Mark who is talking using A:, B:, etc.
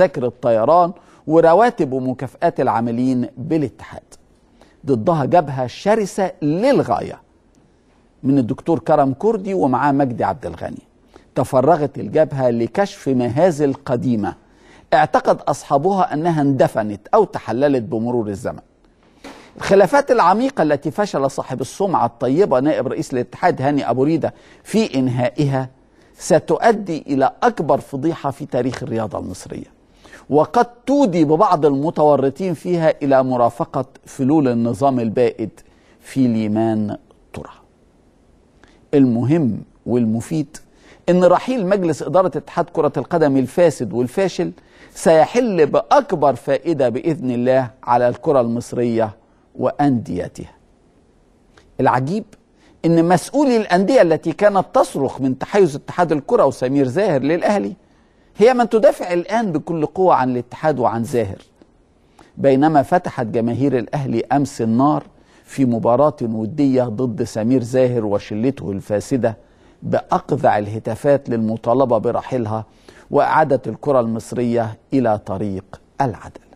A: تذاكر الطيران ورواتب ومكافآت العاملين بالاتحاد ضدها جبهة شرسة للغاية من الدكتور كرم كردي ومعاه مجدي عبد الغني تفرغت الجبهة لكشف مهازل قديمة اعتقد أصحابها أنها اندفنت أو تحللت بمرور الزمن الخلافات العميقة التي فشل صاحب السمعة الطيبة نائب رئيس الاتحاد هاني أبو ريدة في إنهائها ستؤدي إلى أكبر فضيحة في تاريخ الرياضة المصرية وقد تودي ببعض المتورطين فيها إلى مرافقة فلول النظام البائد في ليمان ترى المهم والمفيد أن رحيل مجلس إدارة اتحاد كرة القدم الفاسد والفاشل سيحل بأكبر فائدة بإذن الله على الكرة المصرية وأنديتها العجيب أن مسؤولي الأندية التي كانت تصرخ من تحيز اتحاد الكرة وسمير زاهر للأهلي هي من تدافع الآن بكل قوة عن الاتحاد وعن زاهر بينما فتحت جماهير الأهلي أمس النار في مباراة ودية ضد سمير زاهر وشلته الفاسدة بأقذع الهتافات للمطالبة برحيلها وإعادة الكرة المصرية إلى طريق العدل